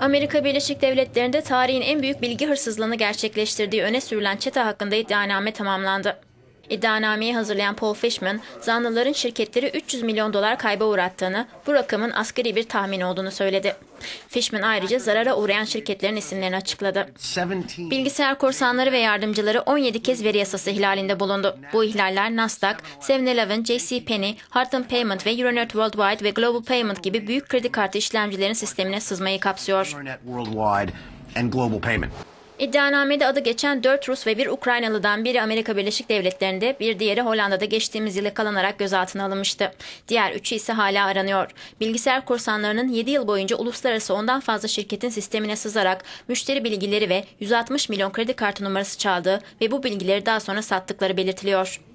Amerika Birleşik Devletleri'nde tarihin en büyük bilgi hırsızlığını gerçekleştirdiği öne sürülen çete hakkında iddianame tamamlandı. İddianameyi hazırlayan Paul Fishman, zanlıların şirketleri 300 milyon dolar kayba uğrattığını, bu rakamın asgari bir tahmin olduğunu söyledi. Fishman ayrıca zarara uğrayan şirketlerin isimlerini açıkladı. Bilgisayar korsanları ve yardımcıları 17 kez veri yasası ihlalinde bulundu. Bu ihlaller Nasdaq, 7-Eleven, JCPenney, Harton Payment ve Euronet Worldwide ve Global Payment gibi büyük kredi kartı işlemcilerin sistemine sızmayı kapsıyor. İddianamede adı geçen 4 Rus ve 1 Ukraynalı'dan biri Amerika Birleşik Devletleri'nde, bir diğeri Hollanda'da geçtiğimiz yıl yakalanarak gözaltına alınmıştı. Diğer üçü ise hala aranıyor. Bilgisayar korsanlarının 7 yıl boyunca uluslararası ondan fazla şirketin sistemine sızarak müşteri bilgileri ve 160 milyon kredi kartı numarası çaldığı ve bu bilgileri daha sonra sattıkları belirtiliyor.